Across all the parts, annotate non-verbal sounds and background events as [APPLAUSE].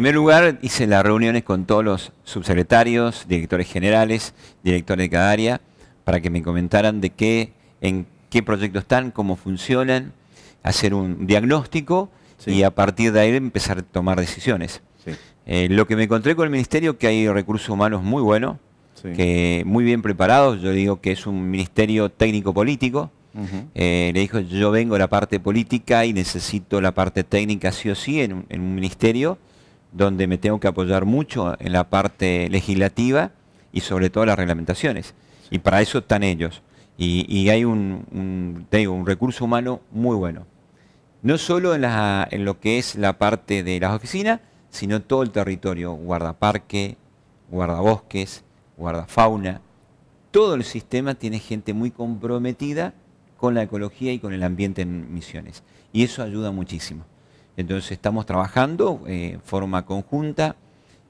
En primer lugar, hice las reuniones con todos los subsecretarios, directores generales, directores de cada área, para que me comentaran de qué, en qué proyectos están, cómo funcionan, hacer un diagnóstico y a partir de ahí empezar a tomar decisiones. Eh, lo que me encontré con el ministerio que hay recursos humanos muy buenos, que muy bien preparados. Yo digo que es un ministerio técnico político. Eh, le dijo yo vengo de la parte política y necesito la parte técnica sí o sí en, en un ministerio donde me tengo que apoyar mucho en la parte legislativa y sobre todo las reglamentaciones. Y para eso están ellos. Y, hay un, un recurso humano muy bueno. No solo en, en lo que es la parte de las oficinas, sino todo el territorio, guardaparque, guardabosques, guardafauna. Todo el sistema tiene gente muy comprometida con la ecología y con el ambiente en misiones. Y eso ayuda muchísimo. Entonces estamos trabajando eh, en forma conjunta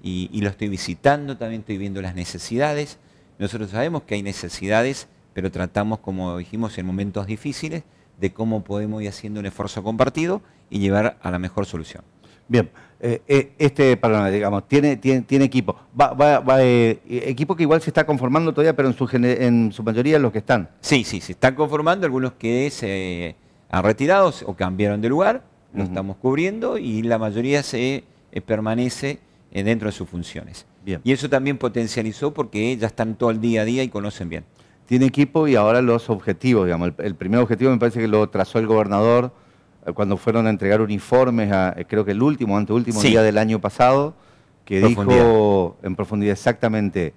y, lo estoy visitando, también estoy viendo las necesidades. Nosotros sabemos que hay necesidades, pero tratamos, como dijimos, en momentos difíciles, de cómo podemos ir haciendo un esfuerzo compartido y llevar a la mejor solución. Bien, eh, eh, este perdón, digamos, tiene, equipo. equipo que igual se está conformando todavía, pero en su mayoría los que están. Sí, sí, se están conformando, algunos que se han retirado o cambiaron de lugar lo estamos cubriendo y la mayoría se eh, permanece eh, dentro de sus funciones. Bien. Y eso también potencializó porque ya están todo el día a día y conocen bien. Tiene equipo y ahora los objetivos, digamos. El, primer objetivo me parece que lo trazó el gobernador eh, cuando fueron a entregar uniformes, a, creo que el último, anteúltimo último, día del año pasado, que dijo en profundidad exactamente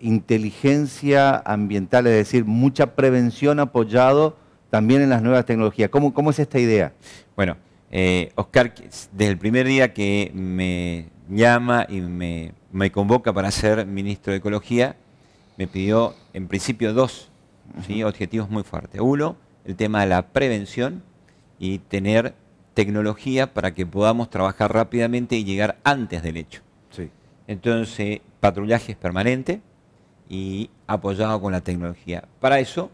inteligencia ambiental, es decir, mucha prevención apoyado también en las nuevas tecnologías. ¿Cómo, es esta idea? Bueno, eh, Oscar, desde el primer día que me llama y me, convoca para ser ministro de Ecología, me pidió en principio dos objetivos muy fuertes. Uno, el tema de la prevención y tener tecnología para que podamos trabajar rápidamente y llegar antes del hecho. Entonces, patrullaje es permanente y apoyado con la tecnología. Para eso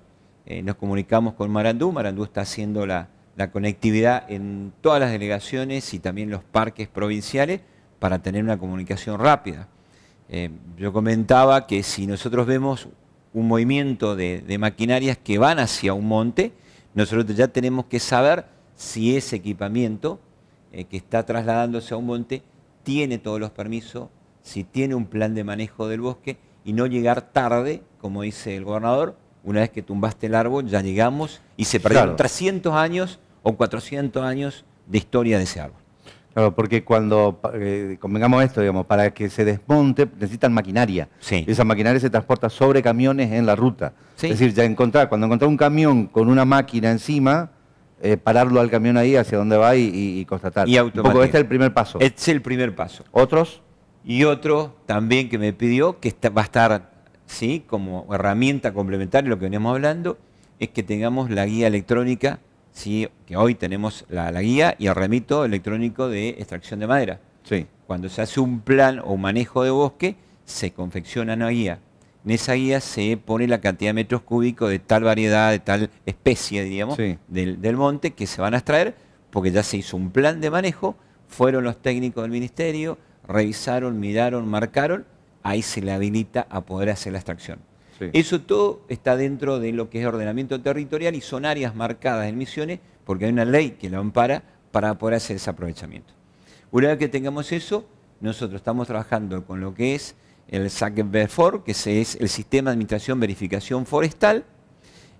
eh, nos comunicamos con Marandú. Marandú está haciendo la, conectividad en todas las delegaciones y también los parques provinciales para tener una comunicación rápida. Eh, yo comentaba que si nosotros vemos un movimiento de, maquinarias que van hacia un monte, nosotros ya tenemos que saber si ese equipamiento eh, que está trasladándose a un monte tiene todos los permisos, si tiene un plan de manejo del bosque y no llegar tarde, como dice el gobernador, una vez que tumbaste el árbol, ya llegamos y se perdieron 300 años o 400 años de historia de ese árbol. Claro, porque cuando, eh, convengamos esto, digamos, para que se desmonte necesitan maquinaria. Sí. Esa maquinaria se transporta sobre camiones en la ruta. Es decir, ya encontrar, cuando encontrar un camión con una máquina encima, eh, pararlo al camión ahí hacia donde va y, constatar. Y automáticamente. este es el primer paso. Este es el primer paso. ¿Otros? Y otro también que me pidió, que va a estar como herramienta complementaria lo que veníamos hablando, es que tengamos la guía electrónica, ¿sí? que hoy tenemos la, guía y el remito electrónico de extracción de madera. Cuando se hace un plan o manejo de bosque, se confecciona una guía. En esa guía se pone la cantidad de metros cúbicos de tal variedad, de tal especie, digamos, del monte que se van a extraer, porque ya se hizo un plan de manejo, fueron los técnicos del ministerio, revisaron, miraron, marcaron ahí se le habilita a poder hacer la extracción. Eso todo está dentro de lo que es ordenamiento territorial y son áreas marcadas en misiones porque hay una ley que la ampara para poder hacer ese aprovechamiento. Una vez que tengamos eso, nosotros estamos trabajando con lo que es el SACBEFOR, que es el Sistema de Administración Verificación Forestal,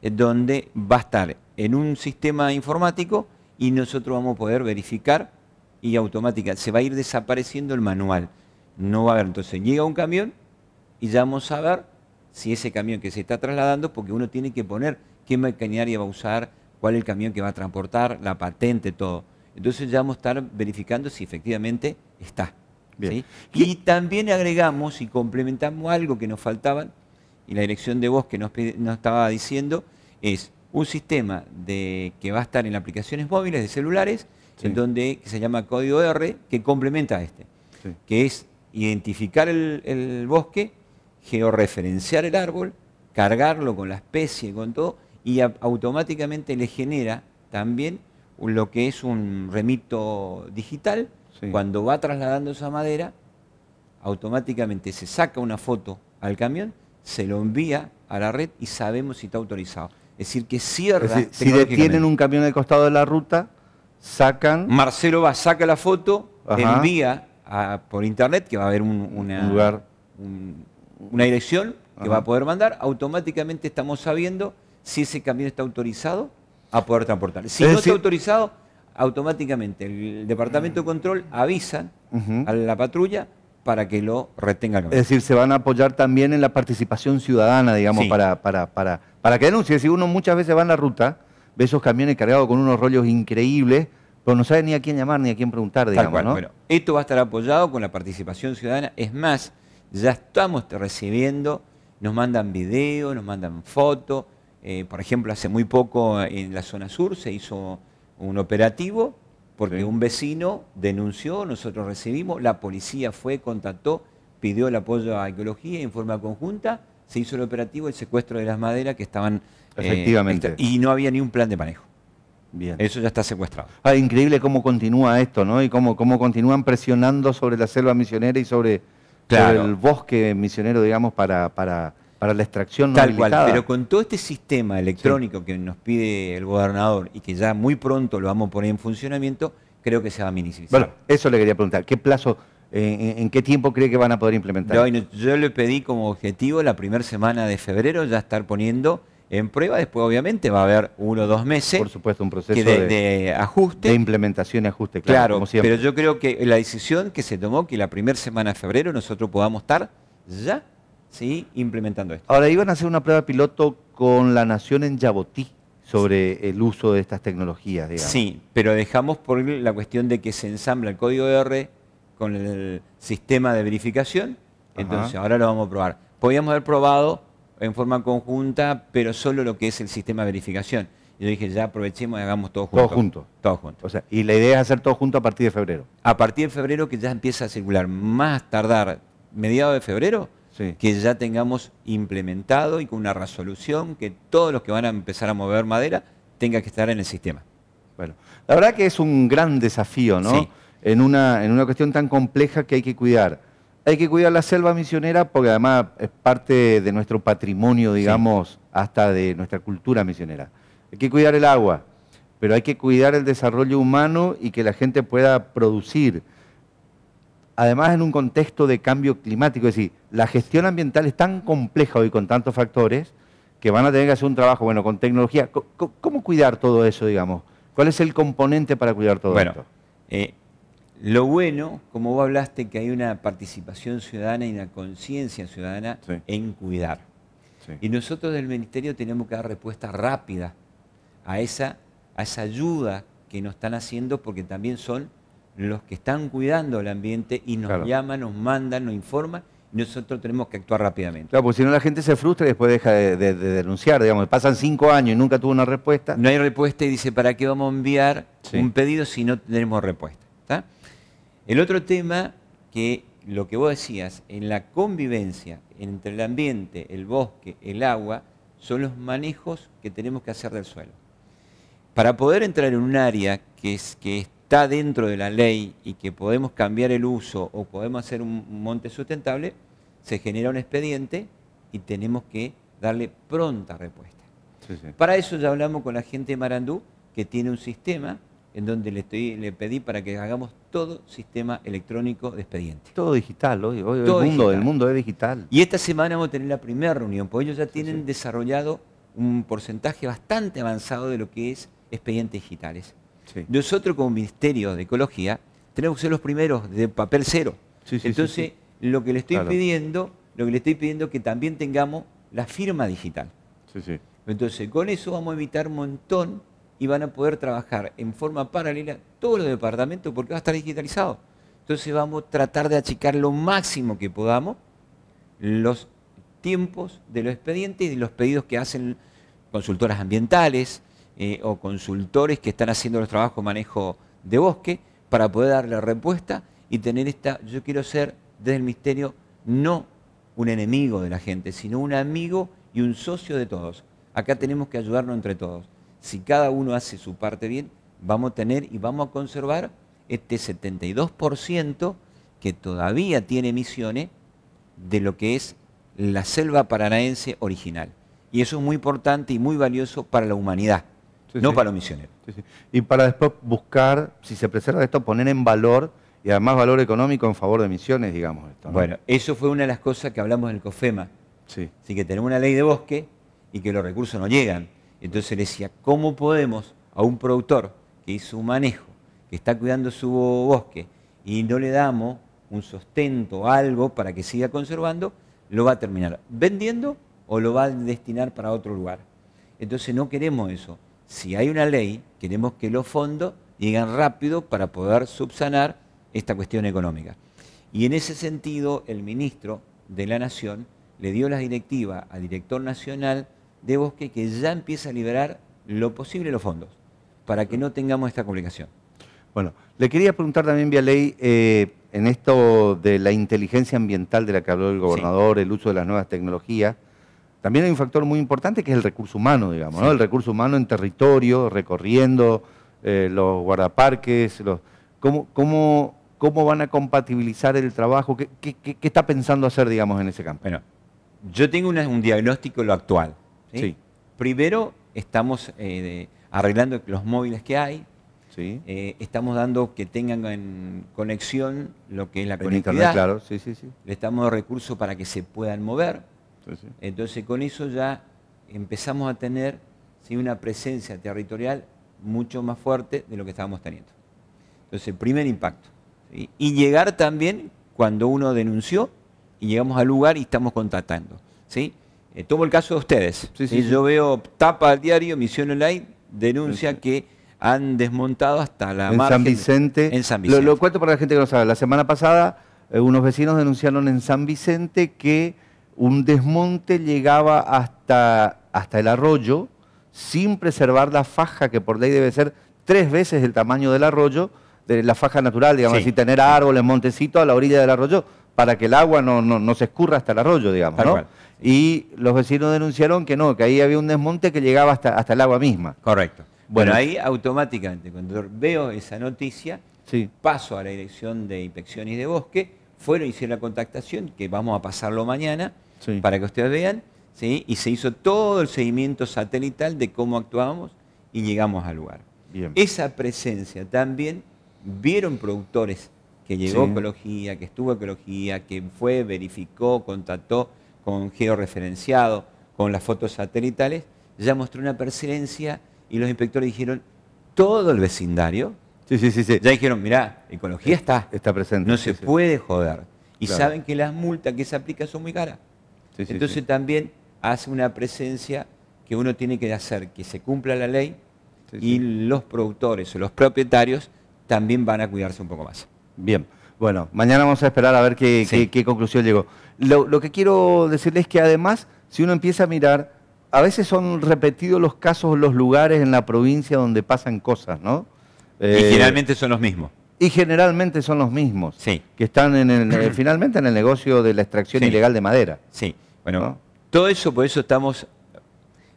donde va a estar en un sistema informático y nosotros vamos a poder verificar y automáticamente se va a ir desapareciendo el manual no va a haber. Entonces llega un camión y ya vamos a ver si ese camión que se está trasladando, porque uno tiene que poner qué maquinaria va a usar, cuál es el camión que va a transportar, la patente, todo. Entonces ya vamos a estar verificando si efectivamente está. Y también agregamos y complementamos algo que nos faltaba, y la dirección de voz que nos, estaba diciendo, es un sistema de, que va a estar en aplicaciones móviles de celulares, en donde que se llama código R, que complementa este, que es identificar el, bosque, georreferenciar el árbol, cargarlo con la especie, y con todo, y automáticamente le genera también lo que es un remito digital. Cuando va trasladando esa madera, automáticamente se saca una foto al camión, se lo envía a la red y sabemos si está autorizado. Es decir, que cierra. si detienen un camión al costado de la ruta, sacan. Marcelo va, saca la foto, envía por internet, que va a haber un, una, lugar. una dirección que va a poder mandar, automáticamente estamos sabiendo si ese camión está autorizado a poder transportar. Si no está autorizado, automáticamente el Departamento de Control avisa a la patrulla para que lo retengan. Es decir, se van a apoyar también en la participación ciudadana, digamos, para, para, para, para que denuncie. Si uno muchas veces va en la ruta, ve esos camiones cargados con unos rollos increíbles, pero no sabe ni a quién llamar ni a quién preguntar, digamos, ¿no? esto va a estar apoyado con la participación ciudadana. Es más, ya estamos recibiendo, nos mandan videos, nos mandan fotos. Eh, por ejemplo, hace muy poco en la zona sur se hizo un operativo porque un vecino denunció, nosotros recibimos, la policía fue, contactó, pidió el apoyo a ecología en forma conjunta, se hizo el operativo, el secuestro de las maderas que estaban... Eh, Efectivamente. y no había ni un plan de manejo. Eso ya está secuestrado. Ah, increíble cómo continúa esto, ¿no? Y cómo, cómo continúan presionando sobre la selva misionera y sobre, el bosque misionero, digamos, para, para, la extracción. Tal cual, pero con todo este sistema electrónico que nos pide el gobernador y que ya muy pronto lo vamos a poner en funcionamiento, creo que se va a minimizar. Bueno, eso le quería preguntar. ¿Qué plazo, eh, eh, en, qué tiempo cree que van a poder implementar? yo le pedí como objetivo la primera semana de febrero ya estar poniendo en prueba, después obviamente va a haber uno o dos meses. Por supuesto, un proceso de, ajuste. De implementación y ajuste, claro. Pero yo creo que la decisión que se tomó, que la primera semana de febrero nosotros podamos estar ya ¿sí? implementando esto. Ahora, iban a hacer una prueba piloto con la nación en Yabotí sobre el uso de estas tecnologías, digamos. Sí, pero dejamos por la cuestión de que se ensambla el código R con el sistema de verificación, entonces ahora lo vamos a probar. Podríamos haber probado en forma conjunta, pero solo lo que es el sistema de verificación. Y yo dije, ya aprovechemos y hagamos todo junto. Todo junto. y la idea es hacer todo junto a partir de febrero. A partir de febrero que ya empieza a circular. Más tardar mediados de febrero, que ya tengamos implementado y con una resolución que todos los que van a empezar a mover madera tengan que estar en el sistema. Bueno, la verdad que es un gran desafío, ¿no? En, una, en una cuestión tan compleja que hay que cuidar hay que cuidar la selva misionera porque además es parte de nuestro patrimonio, digamos, hasta de nuestra cultura misionera. Hay que cuidar el agua, pero hay que cuidar el desarrollo humano y que la gente pueda producir. Además, en un contexto de cambio climático, es decir, la gestión ambiental es tan compleja hoy con tantos factores que van a tener que hacer un trabajo, bueno, con tecnología. ¿Cómo cuidar todo eso, digamos? ¿Cuál es el componente para cuidar todo bueno, esto? Eh, lo bueno, como vos hablaste, que hay una participación ciudadana y una conciencia ciudadana en cuidar. Y nosotros del Ministerio tenemos que dar respuesta rápida a esa, a esa ayuda que nos están haciendo porque también son los que están cuidando el ambiente y nos llaman, nos mandan, nos informan nosotros tenemos que actuar rápidamente. Claro, porque si no la gente se frustra y después deja de, denunciar, digamos, pasan cinco años y nunca tuvo una respuesta. No hay respuesta y dice, ¿para qué vamos a enviar un pedido si no tenemos respuesta? ¿Está? El otro tema que lo que vos decías, en la convivencia entre el ambiente, el bosque, el agua, son los manejos que tenemos que hacer del suelo. Para poder entrar en un área que, es, que está dentro de la ley y que podemos cambiar el uso o podemos hacer un monte sustentable, se genera un expediente y tenemos que darle pronta respuesta. Para eso ya hablamos con la gente de Marandú, que tiene un sistema en donde le, estoy, le pedí para que hagamos todo sistema electrónico de expedientes. Todo digital, hoy, todo el, mundo, mundo es digital. Y esta semana vamos a tener la primera reunión, porque ellos ya tienen desarrollado un porcentaje bastante avanzado de lo que es expedientes digitales. Sí. Nosotros como Ministerio de Ecología tenemos que ser los primeros de papel cero. Entonces, lo que le estoy pidiendo, lo que le estoy pidiendo es que también tengamos la firma digital. Entonces, con eso vamos a evitar un montón y van a poder trabajar en forma paralela todos los departamentos porque va a estar digitalizado. Entonces vamos a tratar de achicar lo máximo que podamos los tiempos de los expedientes y de los pedidos que hacen consultoras ambientales eh, o consultores que están haciendo los trabajos de manejo de bosque para poder darle respuesta y tener esta, yo quiero ser desde el misterio no un enemigo de la gente, sino un amigo y un socio de todos. Acá tenemos que ayudarnos entre todos si cada uno hace su parte bien, vamos a tener y vamos a conservar este 72% que todavía tiene misiones de lo que es la selva paranaense original. Y eso es muy importante y muy valioso para la humanidad, no para los misioneros. y para después buscar, si se preserva esto, poner en valor y además valor económico en favor de misiones, digamos. Bueno, eso fue una de las cosas que hablamos en el COFEMA. Sí. Así que tenemos una ley de bosque y que los recursos no llegan. Entonces le decía, ¿cómo podemos a un productor que hizo un manejo, que está cuidando su bosque y no le damos un sostento, algo para que siga conservando, lo va a terminar vendiendo o lo va a destinar para otro lugar? Entonces no queremos eso. Si hay una ley, queremos que los fondos lleguen rápido para poder subsanar esta cuestión económica. Y en ese sentido, el ministro de la Nación le dio la directiva al director nacional de bosque que ya empieza a liberar lo posible los fondos, para que no tengamos esta complicación. Bueno, le quería preguntar también, vía ley, eh, en esto de la inteligencia ambiental de la que habló el gobernador, el uso de las nuevas tecnologías, también hay un factor muy importante que es el recurso humano, digamos, El recurso humano en territorio, recorriendo eh, los guardaparques, los... ¿Cómo, cómo van a compatibilizar el trabajo? ¿Qué, está pensando hacer, digamos, en ese campo? Bueno, yo tengo un diagnóstico lo actual. Primero estamos eh, arreglando los móviles que hay, Sí. Eh, estamos dando que tengan en conexión lo que es la conectividad. Internet, claro. Le estamos dando recursos para que se puedan mover. Entonces con eso ya empezamos a tener una presencia territorial mucho más fuerte de lo que estábamos teniendo. Entonces, primer impacto. Y llegar también cuando uno denunció y llegamos al lugar y estamos contratando, ¿sí? Eh, tomo el caso de ustedes. y eh, yo veo tapa al diario Misión Online denuncia que han desmontado hasta la en Vicente. En San Vicente. Lo, cuento para la gente que no sabe. La semana pasada, eh, unos vecinos denunciaron en San Vicente que un desmonte llegaba hasta, hasta el arroyo sin preservar la faja que por ley debe ser tres veces el tamaño del arroyo, de la faja natural, digamos si así, tener árboles, montecitos a la orilla del arroyo para que el agua no, se escurra hasta el arroyo, digamos, Y los vecinos denunciaron que no, que ahí había un desmonte que llegaba hasta, hasta el agua misma. Correcto. Bueno, ahí automáticamente, cuando veo esa noticia, paso a la dirección de inspecciones de bosque, fueron, hicieron la contactación, que vamos a pasarlo mañana, para que ustedes vean, ¿sí? y se hizo todo el seguimiento satelital de cómo actuamos y llegamos al lugar. Esa presencia también vieron productores que llegó ecología, que estuvo ecología, que fue, verificó, contactó con georreferenciado, con las fotos satelitales, ya mostró una presencia y los inspectores dijeron, todo el vecindario, sí, sí, ya dijeron, mirá, ecología está, está presente, no se puede joder. Y saben que las multas que se aplican son muy caras. Entonces también hace una presencia que uno tiene que hacer, que se cumpla la ley y los productores o los propietarios también van a cuidarse un poco más. Bien. Bueno, mañana vamos a esperar a ver qué, conclusión llegó. Lo, que quiero decirles es que además, si uno empieza a mirar, a veces son repetidos los casos, los lugares en la provincia donde pasan cosas, ¿no? y eh, generalmente son los mismos. Y generalmente son los mismos. Sí. Que están en el, eh, finalmente en el negocio de la extracción ilegal de madera. Sí. Bueno, todo eso, por eso estamos.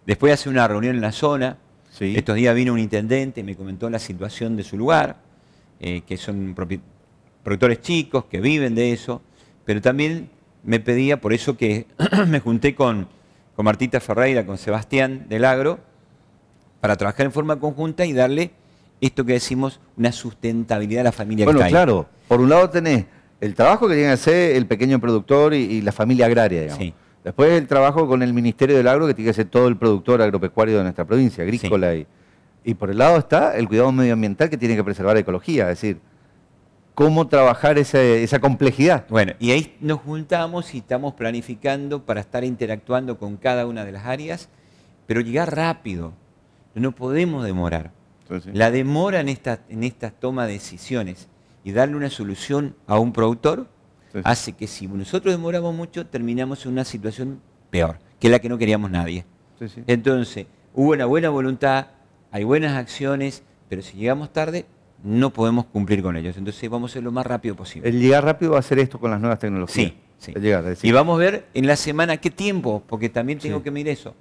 Después hace una reunión en la zona. Estos días vino un intendente y me comentó la situación de su lugar, eh, que son propietarios productores chicos que viven de eso, pero también me pedía, por eso que [CLEARS THROAT] me junté con, Martita Ferreira, con Sebastián del Agro, para trabajar en forma conjunta y darle esto que decimos, una sustentabilidad a la familia bueno, claro, por un lado tenés el trabajo que tiene que hacer el pequeño productor y, la familia agraria, digamos. Después el trabajo con el Ministerio del Agro que tiene que hacer todo el productor agropecuario de nuestra provincia, agrícola. Y, y por el lado está el cuidado medioambiental que tiene que preservar la ecología, es decir, cómo trabajar esa, complejidad. Bueno, y ahí nos juntamos y estamos planificando para estar interactuando con cada una de las áreas, pero llegar rápido. No podemos demorar. La demora en estas en esta toma de decisiones y darle una solución a un productor hace que si nosotros demoramos mucho, terminamos en una situación peor, que es la que no queríamos nadie. Entonces, hubo una buena voluntad, hay buenas acciones, pero si llegamos tarde, no podemos cumplir con ellos. Entonces vamos a ser lo más rápido posible. El llegar rápido va a ser esto con las nuevas tecnologías. Sí, sí. Y vamos a ver en la semana qué tiempo, porque también tengo que mirar eso.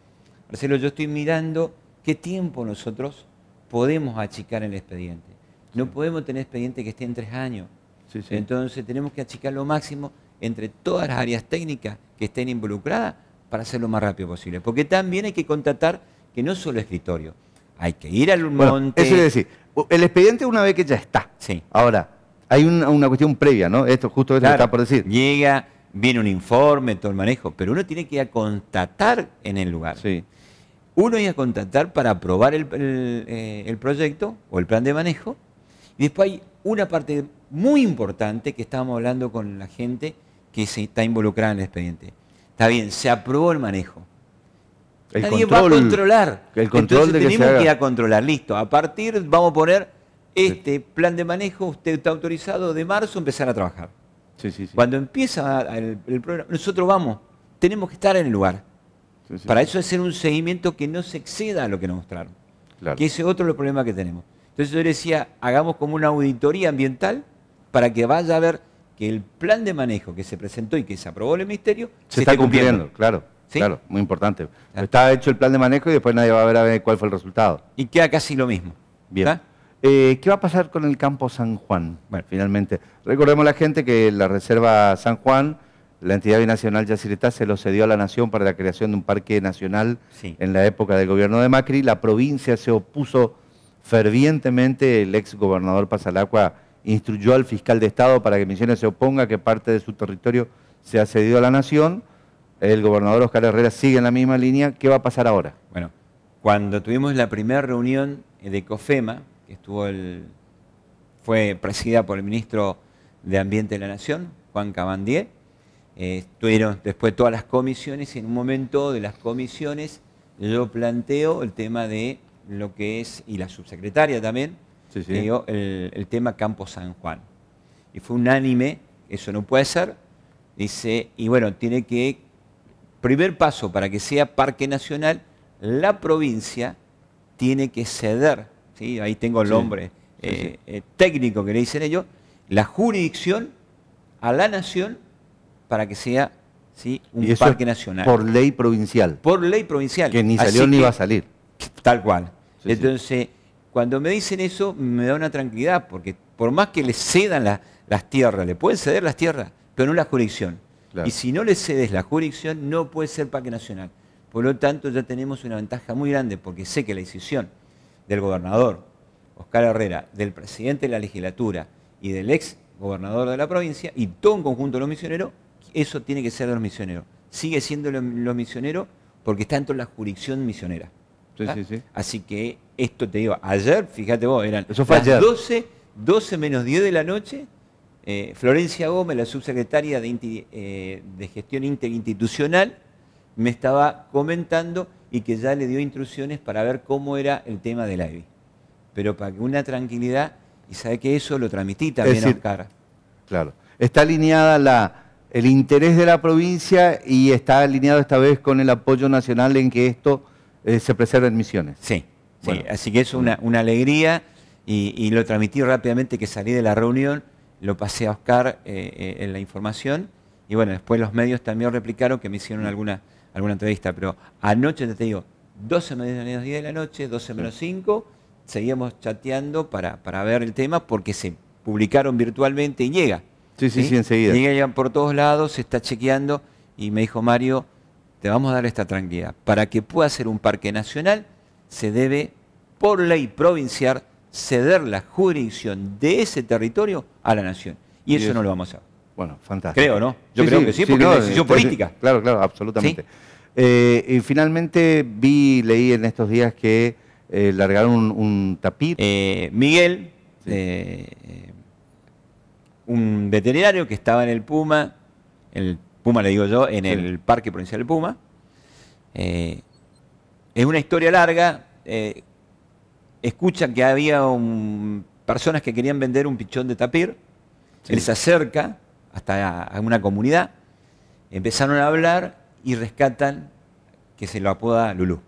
Marcelo, yo estoy mirando qué tiempo nosotros podemos achicar el expediente. No podemos tener expediente que esté en tres años. Entonces tenemos que achicar lo máximo entre todas las áreas técnicas que estén involucradas para hacerlo lo más rápido posible. Porque también hay que contratar que no solo escritorio, hay que ir al monte. Eso es decir, el expediente una vez que ya está. Sí. Ahora, hay una, cuestión previa, ¿no? Esto, justo esto que está por decir. Llega, viene un informe, todo el manejo, pero uno tiene que ir a constatar en el lugar. Uno iba a contactar para aprobar eh, el, proyecto o el plan de manejo. Y después hay una parte muy importante que estábamos hablando con la gente que se está involucrada en el expediente. Está bien, se aprobó el manejo. Nadie va a controlar. El control Entonces, tenemos que ir a controlar. Listo. A partir, vamos a poner este plan de manejo, usted está autorizado de marzo a empezar a trabajar. Cuando empieza el, problema, nosotros vamos, tenemos que estar en el lugar. Para eso hacer un seguimiento que no se exceda a lo que nos mostraron. Que ese otro es los problema que tenemos. Entonces yo decía, hagamos como una auditoría ambiental para que vaya a ver que el plan de manejo que se presentó y que se aprobó el Ministerio se, está cumpliendo. Claro. Claro, muy importante. Está hecho el plan de manejo y después nadie va a ver, a ver cuál fue el resultado. Y queda casi lo mismo. Bien. Eh, ¿Qué va a pasar con el campo San Juan? Bueno, finalmente, recordemos a la gente que la Reserva San Juan, la entidad binacional Yacyretá, se lo cedió a la Nación para la creación de un parque nacional en la época del gobierno de Macri. La provincia se opuso fervientemente, el ex gobernador Pasalacua instruyó al fiscal de Estado para que Misiones se oponga que parte de su territorio sea cedido a la Nación el gobernador Oscar Herrera sigue en la misma línea. ¿Qué va a pasar ahora? Bueno, cuando tuvimos la primera reunión de COFEMA, que estuvo el, fue presidida por el ministro de Ambiente de la Nación, Juan Cabandier, eh, estuvieron después todas las comisiones y en un momento de las comisiones yo planteo el tema de lo que es, y la subsecretaria también, el, el, tema Campo San Juan. Y fue unánime, eso no puede ser, dice, y bueno, tiene que primer paso para que sea parque nacional, la provincia tiene que ceder, ahí tengo el nombre eh, eh, técnico que le dicen ellos, la jurisdicción a la nación para que sea ¿sí? un parque nacional. Por ley provincial. Por ley provincial. Que ni salió ni va a salir. Tal cual. Entonces, cuando me dicen eso, me da una tranquilidad, porque por más que le cedan las tierras, le pueden ceder las tierras, pero no la jurisdicción. Y si no le cedes la jurisdicción, no puede ser parque nacional. Por lo tanto, ya tenemos una ventaja muy grande, porque sé que la decisión del gobernador Oscar Herrera, del presidente de la legislatura y del ex gobernador de la provincia, y todo un conjunto de los misioneros, eso tiene que ser de los misioneros. Sigue siendo los misioneros porque está dentro de la jurisdicción misionera. Sí, Así que esto te digo, ayer, fíjate vos, eran las 12, 12 menos 10 de la noche, eh, Florencia Gómez, la subsecretaria eh, de, Gestión Interinstitucional, me estaba comentando y que ya le dio instrucciones para ver cómo era el tema del AIBI. Pero para que una tranquilidad, y sabe que eso lo transmití también a Oscar. Claro. Está alineada el interés de la provincia y está alineado esta vez con el apoyo nacional en que esto eh, se preserve en misiones. Sí, sí así que es una, alegría y, y lo transmití rápidamente que salí de la reunión lo pasé a Oscar eh, eh, en la información. Y bueno, después los medios también replicaron que me hicieron alguna, alguna entrevista. Pero anoche, te digo, 12 menos 10 de la noche, 12 menos 5, seguimos chateando para, para ver el tema porque se publicaron virtualmente y llega. Sí, sí, sí, enseguida. Llegan por todos lados, se está chequeando y me dijo Mario, te vamos a dar esta tranquilidad. Para que pueda ser un parque nacional, se debe por ley provincial ceder la jurisdicción de ese territorio a la nación. Y, eso, no lo vamos a hacer. Bueno, fantástico. Creo, ¿no? Yo creo que sí, porque es una decisión política. Claro, claro, absolutamente. Eh, y finalmente vi, leí en estos días que eh, largaron un, un eh, Miguel, un veterinario que estaba en el Puma, el Puma le digo yo, en el Parque Provincial del Puma. es una historia larga escucha que había personas que querían vender un pichón de tapir, Se les acerca hasta a una comunidad, empezaron a hablar y rescatan que se lo apoda Lulú,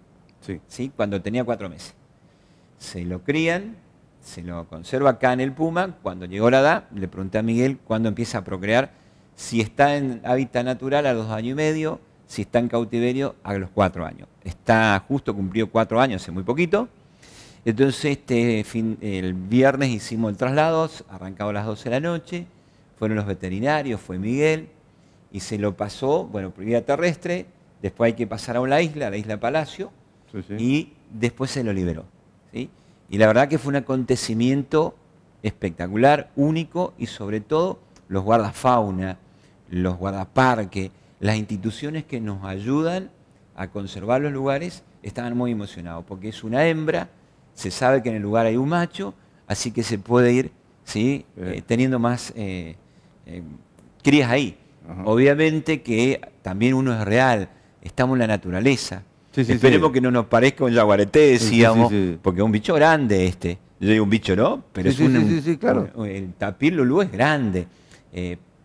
sí. cuando tenía cuatro meses. Se lo crían, se lo conserva acá en el Puma, cuando llegó la edad, le pregunté a Miguel cuándo empieza a procrear, si está en hábitat natural a los dos años y medio, si está en cautiverio a los cuatro años. Está justo, cumplió cuatro años hace muy poquito, entonces, este fin, el viernes hicimos el traslado, arrancado a las 12 de la noche, fueron los veterinarios, fue Miguel, y se lo pasó, bueno, vía terrestre, después hay que pasar a una isla, la isla Palacio, y después se lo liberó. Y la verdad que fue un acontecimiento espectacular, único, y sobre todo los guardafauna, los guardaparques, las instituciones que nos ayudan a conservar los lugares, estaban muy emocionados, porque es una hembra, se sabe que en el lugar hay un macho, así que se puede ir ¿sí? Eh. Eh, teniendo más eh, crías ahí. Obviamente que también uno es real, estamos en la naturaleza. Esperemos que no nos parezca un jaguarete decíamos, porque es un bicho grande este. Yo digo un bicho no, pero es un, El tapir lulú es grande.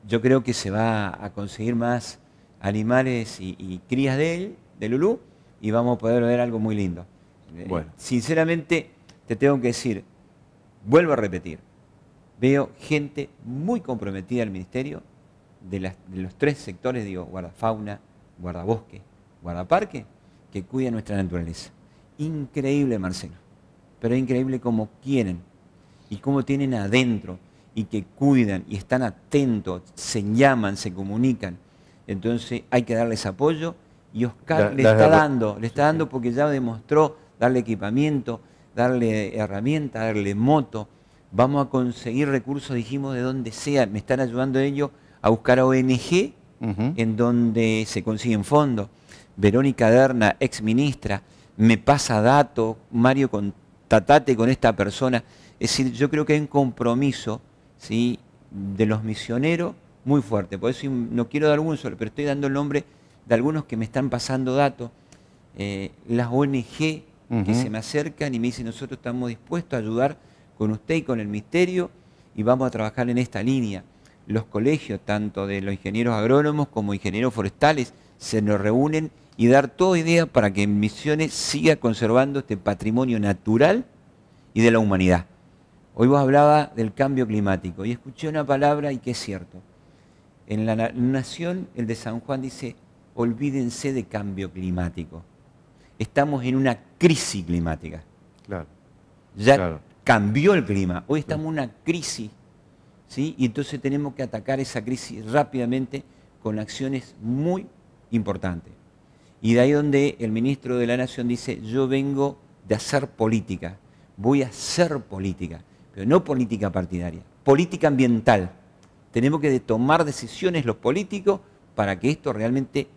yo creo que se va a conseguir más animales y, y crías de él, de lulú, y vamos a poder ver algo muy lindo. Eh, bueno. Sinceramente, te tengo que decir, vuelvo a repetir, veo gente muy comprometida al ministerio de, los tres sectores, digo, guardafauna, guardabosque, guardaparque, que cuida nuestra naturaleza. Increíble, Marcelo, pero increíble cómo quieren y cómo tienen adentro y que cuidan y están atentos, se llaman, se comunican. Entonces hay que darles apoyo y Oscar le está dando, le está dando porque ya demostró darle equipamiento, darle herramienta, darle moto. Vamos a conseguir recursos, dijimos, de donde sea. Me están ayudando ellos a buscar a ONG en donde se consiguen fondos. Verónica Derna, ex ministra, me pasa datos, Mario, contatate con esta persona. Es decir, yo creo que hay un compromiso ¿sí? de los misioneros muy fuerte. Por eso no quiero dar un solo, pero estoy dando el nombre de algunos que me están pasando datos. Eh, las ONG que se me acercan y me dicen, nosotros estamos dispuestos a ayudar con usted y con el misterio y vamos a trabajar en esta línea. Los colegios, tanto de los ingenieros agrónomos como ingenieros forestales, se nos reúnen y dar toda idea para que Misiones siga conservando este patrimonio natural y de la humanidad. Hoy vos hablaba del cambio climático y escuché una palabra y que es cierto. En la Nación, el de San Juan dice, olvídense de cambio climático estamos en una crisis climática. Claro. Ya cambió el clima, hoy estamos en una crisis, ¿sí? Y entonces tenemos que atacar esa crisis rápidamente con acciones muy importantes. Y de ahí donde el ministro de la Nación dice, yo vengo de hacer política, voy a hacer política, pero no política partidaria, política ambiental. Tenemos que tomar decisiones los políticos para que esto realmente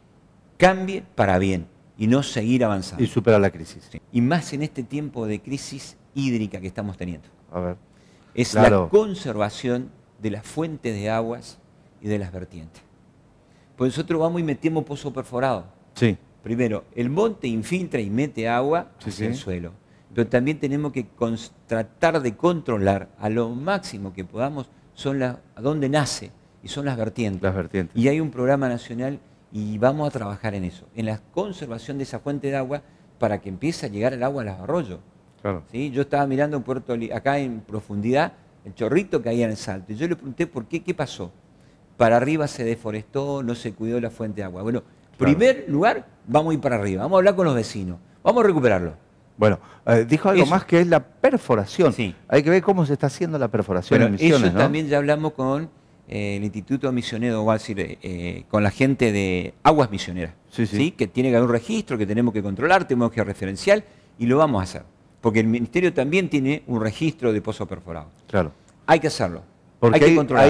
cambie para bien y no seguir avanzando. Y superar la crisis. Y más en este tiempo de crisis hídrica que estamos teniendo. A ver. Es la conservación de las fuentes de aguas y de las vertientes. Pues nosotros vamos y metemos pozo perforado. Sí. Primero, el monte infiltra y mete agua en el suelo. Pero también tenemos que tratar de controlar a lo máximo que podamos son la, a dónde nace y son las vertientes. Las vertientes. Y hay un programa nacional y vamos a trabajar en eso, en la conservación de esa fuente de agua para que empiece a llegar el agua a los arroyos. Claro. ¿Sí? Yo estaba mirando en Puerto acá en profundidad, el chorrito que caía en el salto. Y yo le pregunté por qué, qué pasó. Para arriba se deforestó, no se cuidó la fuente de agua. Bueno, primer lugar, vamos a ir para arriba, vamos a hablar con los vecinos, vamos a recuperarlo. Bueno, eh, dijo algo más que es la perforación. Hay que ver cómo se está haciendo la perforación. en misiones, eso también ya hablamos con eh, el Instituto Misionero, va a decir, eh, eh, con la gente de Aguas Misioneras, sí, que tiene que haber un registro, que tenemos que controlar, tenemos que referencial, y lo vamos a hacer. Porque el Ministerio también tiene un registro de pozos perforados. Claro. Hay que hacerlo. hay,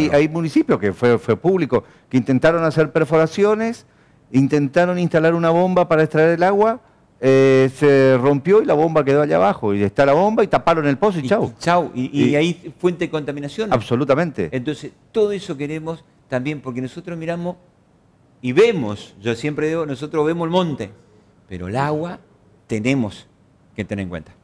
que municipios que fue, fue público, que intentaron hacer perforaciones, intentaron instalar una bomba para extraer el agua, eh, se rompió y la bomba quedó allá abajo. Y está la bomba y taparon el pozo y, chao chau. Chau, y, y, ahí fuente de contaminación. Absolutamente. Entonces, todo eso queremos también, porque nosotros miramos y vemos, yo siempre digo, nosotros vemos el monte, pero el agua tenemos que tener en cuenta.